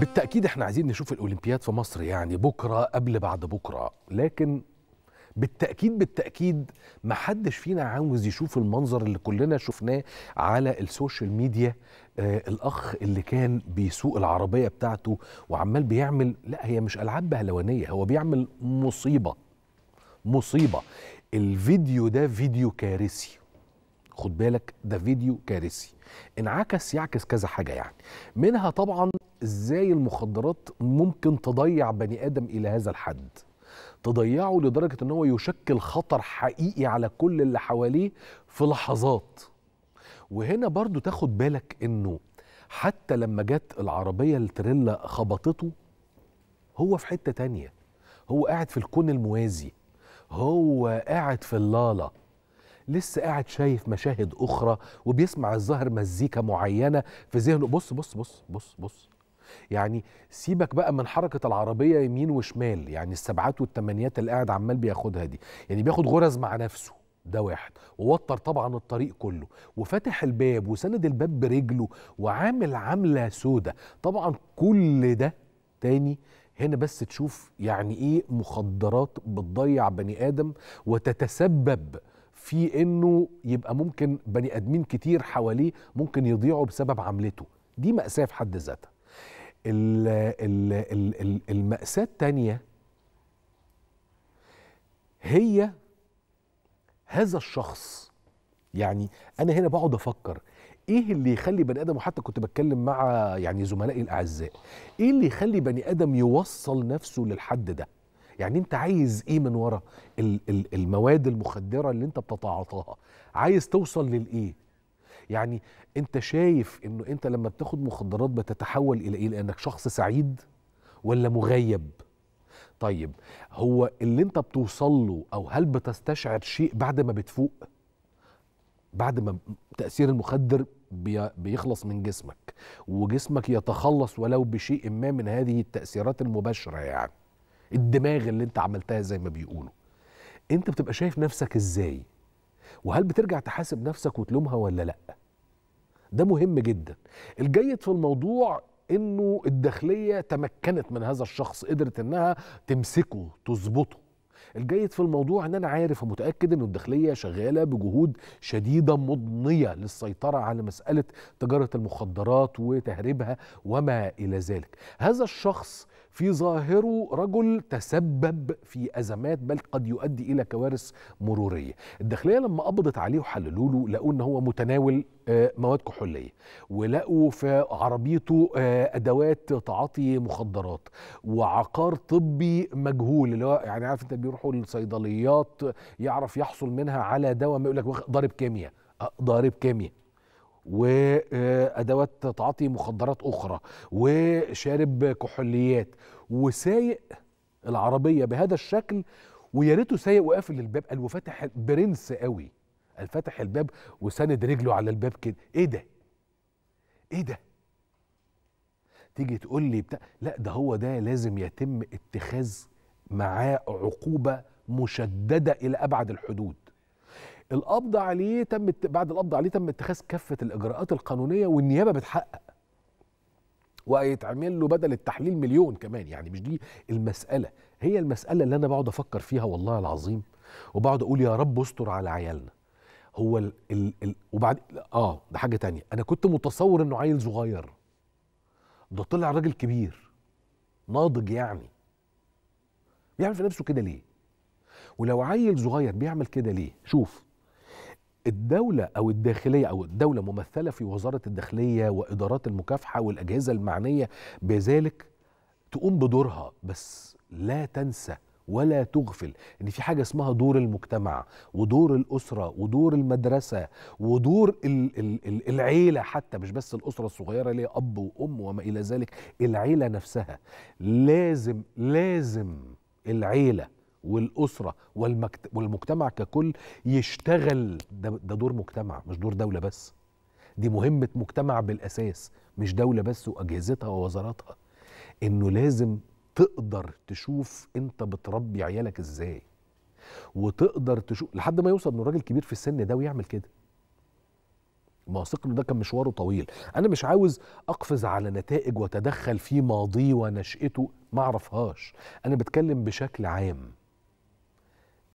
بالتاكيد احنا عايزين نشوف الاولمبياد في مصر يعني بكره قبل بعد بكره لكن بالتاكيد بالتاكيد ما حدش فينا عاوز يشوف المنظر اللي كلنا شفناه على السوشيال ميديا آه الاخ اللي كان بيسوق العربيه بتاعته وعمال بيعمل لا هي مش العاب بهلوانيه هو بيعمل مصيبه مصيبه الفيديو ده فيديو كارثي خد بالك ده فيديو كارثي انعكس يعكس كذا حاجه يعني منها طبعا ازاي المخدرات ممكن تضيع بني ادم الى هذا الحد تضيعه لدرجه ان هو يشكل خطر حقيقي على كل اللي حواليه في لحظات وهنا برضو تاخد بالك انه حتى لما جت العربيه التريلا خبطته هو في حته تانية هو قاعد في الكون الموازي هو قاعد في اللالا لسه قاعد شايف مشاهد اخرى وبيسمع الظاهر مزيكا معينه في ذهنه بص بص بص بص بص يعني سيبك بقى من حركه العربيه يمين وشمال يعني السبعات والثمانيات اللي قاعد عمال بياخدها دي يعني بياخد غرز مع نفسه ده واحد ووتر طبعا الطريق كله وفتح الباب وسند الباب برجله وعامل عامله سودة طبعا كل ده تاني هنا بس تشوف يعني ايه مخدرات بتضيع بني ادم وتتسبب في انه يبقى ممكن بني ادمين كتير حواليه ممكن يضيعوا بسبب عملته دي ماساه في حد ذاتها الماساه الثانيه هي هذا الشخص يعني انا هنا بقعد افكر ايه اللي يخلي بني ادم وحتى كنت بتكلم مع يعني زملائي الاعزاء ايه اللي يخلي بني ادم يوصل نفسه للحد ده يعني انت عايز ايه من ورا المواد المخدره اللي انت بتتعاطاها عايز توصل للايه يعني انت شايف انه انت لما بتاخد مخدرات بتتحول الى ايه لانك شخص سعيد ولا مغيب طيب هو اللي انت بتوصل له او هل بتستشعر شيء بعد ما بتفوق بعد ما تاثير المخدر بيخلص من جسمك وجسمك يتخلص ولو بشيء ما من هذه التاثيرات المباشره يعني الدماغ اللي انت عملتها زي ما بيقولوا انت بتبقى شايف نفسك ازاي وهل بترجع تحاسب نفسك وتلومها ولا لا ده مهم جدا الجيد في الموضوع انه الداخليه تمكنت من هذا الشخص قدرت انها تمسكه تظبطه الجيد في الموضوع ان انا عارف ومتاكد ان الداخليه شغاله بجهود شديده مضنيه للسيطره على مساله تجاره المخدرات وتهريبها وما الى ذلك هذا الشخص في ظاهره رجل تسبب في أزمات بل قد يؤدي إلى كوارث مرورية الداخلية لما قبضت عليه وحللوا له لقوا إن هو متناول آه، مواد كحولية ولقوا في عربيته آه، أدوات تعاطي مخدرات وعقار طبي مجهول اللي هو يعني عارف أنت بيروحوا للصيدليات يعرف يحصل منها على دواء ما يقول لك ضارب كيمياء آه، ضارب كيمياء وادوات تعاطي مخدرات اخرى وشارب كحوليات وسايق العربيه بهذا الشكل ويا ريته سايق وقافل الباب قال وفتح برنس قوي قال فتح الباب وساند رجله على الباب كده ايه ده ايه ده تيجي تقول لي بتاع لا ده هو ده لازم يتم اتخاذ معاه عقوبه مشدده الى ابعد الحدود القبض عليه تم بعد القبض عليه تم اتخاذ كافه الاجراءات القانونيه والنيابه بتحقق وهيتعمل له بدل التحليل مليون كمان يعني مش دي المساله هي المساله اللي انا بقعد افكر فيها والله العظيم وبقعد اقول يا رب استر على عيالنا هو ال ال ال وبعد اه ده حاجه تانية انا كنت متصور انه عيل صغير ده طلع راجل كبير ناضج يعني بيعمل في نفسه كده ليه ولو عيل صغير بيعمل كده ليه شوف الدولة أو الداخلية أو الدولة ممثلة في وزارة الداخلية وإدارات المكافحة والأجهزة المعنية بذلك تقوم بدورها بس لا تنسى ولا تغفل ان في حاجه اسمها دور المجتمع ودور الاسره ودور المدرسه ودور العيله حتى مش بس الاسره الصغيره اللي اب وام وما الى ذلك العيله نفسها لازم لازم العيله والاسره والمكت... والمجتمع ككل يشتغل ده, ده دور مجتمع مش دور دوله بس دي مهمه مجتمع بالاساس مش دوله بس واجهزتها ووزاراتها انه لازم تقدر تشوف انت بتربي عيالك ازاي وتقدر تشوف لحد ما يوصل انه الراجل كبير في السن ده ويعمل كده ما واثق ده كان مشواره طويل انا مش عاوز اقفز على نتائج واتدخل في ماضيه ونشأته ما اعرفهاش انا بتكلم بشكل عام